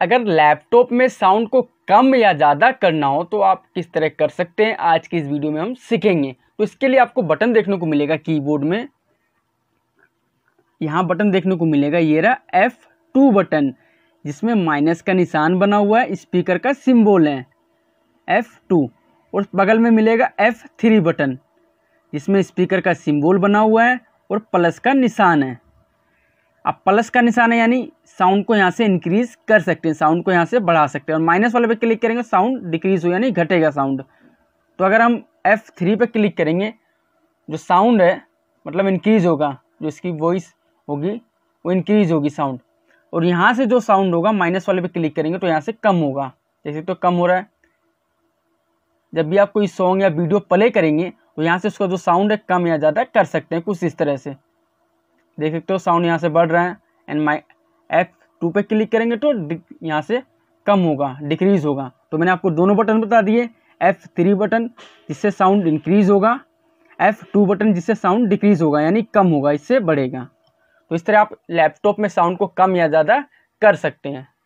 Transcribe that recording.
अगर लैपटॉप में साउंड को कम या ज़्यादा करना हो तो आप किस तरह कर सकते हैं आज की इस वीडियो में हम सीखेंगे तो इसके लिए आपको बटन देखने को मिलेगा कीबोर्ड में यहाँ बटन देखने को मिलेगा ये रहा एफ टू बटन जिसमें माइनस का निशान बना हुआ है स्पीकर का सिंबल है एफ टू और बगल में मिलेगा एफ थ्री बटन जिसमें स्पीकर का सिंबल बना हुआ है और प्लस का निशान है आप प्लस का निशान है यानी साउंड को यहाँ से इंक्रीज कर सकते हैं साउंड को यहाँ से बढ़ा सकते हैं और माइनस वाले पे क्लिक करेंगे साउंड डिक्रीज हो यानी घटेगा साउंड तो अगर हम एफ़ थ्री पर क्लिक करेंगे जो साउंड है मतलब इंक्रीज होगा जो इसकी वॉइस होगी वो इंक्रीज होगी साउंड और यहाँ से जो साउंड होगा माइनस वाले पे क्लिक करेंगे तो यहाँ से कम होगा जैसे तो कम हो रहा है जब भी आप कोई सॉन्ग या वीडियो प्ले करेंगे तो यहाँ से उसका जो साउंड है कम या ज़्यादा कर सकते हैं कुछ इस तरह से देख सकते हो साउंड यहाँ से बढ़ रहा है एंड माई एफ टू पर क्लिक करेंगे तो यहाँ से कम होगा डिक्रीज़ होगा तो मैंने आपको दोनों बटन बता दिए एफ थ्री बटन जिससे साउंड इंक्रीज़ होगा एफ टू बटन जिससे साउंड डिक्रीज़ होगा यानी कम होगा इससे बढ़ेगा तो इस तरह आप लैपटॉप में साउंड को कम या ज़्यादा कर सकते हैं